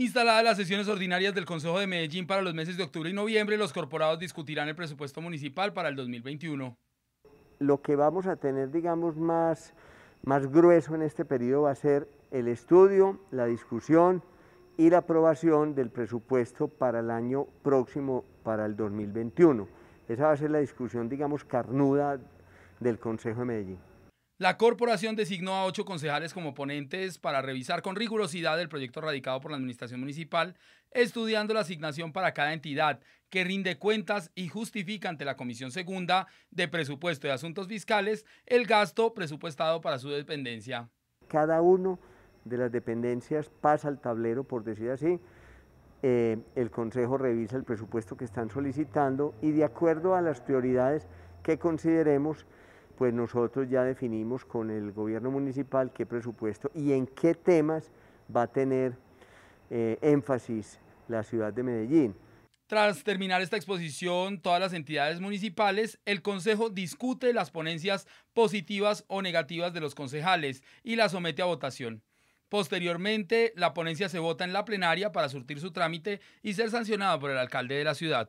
Instaladas las sesiones ordinarias del Consejo de Medellín para los meses de octubre y noviembre, los corporados discutirán el presupuesto municipal para el 2021. Lo que vamos a tener, digamos, más, más grueso en este periodo va a ser el estudio, la discusión y la aprobación del presupuesto para el año próximo, para el 2021. Esa va a ser la discusión, digamos, carnuda del Consejo de Medellín. La corporación designó a ocho concejales como ponentes para revisar con rigurosidad el proyecto radicado por la Administración Municipal, estudiando la asignación para cada entidad que rinde cuentas y justifica ante la Comisión Segunda de Presupuesto y Asuntos Fiscales el gasto presupuestado para su dependencia. Cada uno de las dependencias pasa al tablero, por decir así, eh, el Consejo revisa el presupuesto que están solicitando y de acuerdo a las prioridades que consideremos, pues nosotros ya definimos con el gobierno municipal qué presupuesto y en qué temas va a tener eh, énfasis la ciudad de Medellín. Tras terminar esta exposición, todas las entidades municipales, el Consejo discute las ponencias positivas o negativas de los concejales y las somete a votación. Posteriormente, la ponencia se vota en la plenaria para surtir su trámite y ser sancionada por el alcalde de la ciudad.